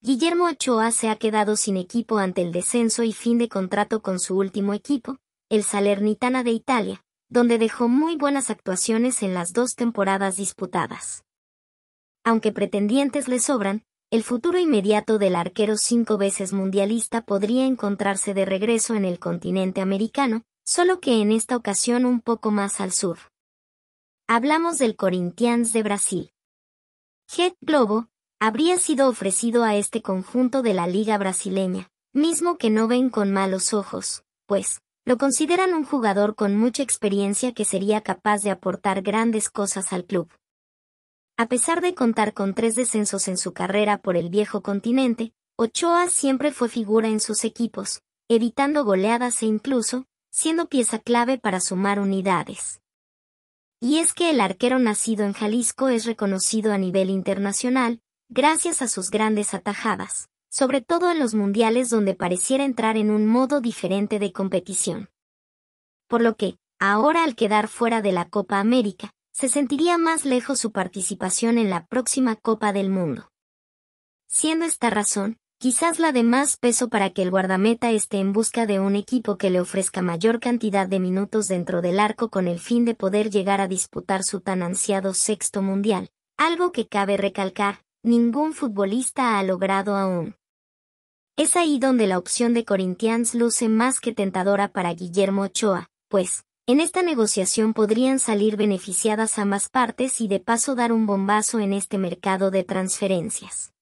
Guillermo Ochoa se ha quedado sin equipo ante el descenso y fin de contrato con su último equipo, el Salernitana de Italia, donde dejó muy buenas actuaciones en las dos temporadas disputadas. Aunque pretendientes le sobran, el futuro inmediato del arquero cinco veces mundialista podría encontrarse de regreso en el continente americano, solo que en esta ocasión un poco más al sur. Hablamos del Corinthians de Brasil. Head Globo, habría sido ofrecido a este conjunto de la Liga brasileña, mismo que no ven con malos ojos, pues, lo consideran un jugador con mucha experiencia que sería capaz de aportar grandes cosas al club. A pesar de contar con tres descensos en su carrera por el viejo continente, Ochoa siempre fue figura en sus equipos, evitando goleadas e incluso, siendo pieza clave para sumar unidades. Y es que el arquero nacido en Jalisco es reconocido a nivel internacional, gracias a sus grandes atajadas, sobre todo en los mundiales donde pareciera entrar en un modo diferente de competición. Por lo que, ahora al quedar fuera de la Copa América, se sentiría más lejos su participación en la próxima Copa del Mundo. Siendo esta razón, quizás la de más peso para que el guardameta esté en busca de un equipo que le ofrezca mayor cantidad de minutos dentro del arco con el fin de poder llegar a disputar su tan ansiado sexto mundial, algo que cabe recalcar, ningún futbolista ha logrado aún. Es ahí donde la opción de Corinthians luce más que tentadora para Guillermo Ochoa, pues, en esta negociación podrían salir beneficiadas ambas partes y de paso dar un bombazo en este mercado de transferencias.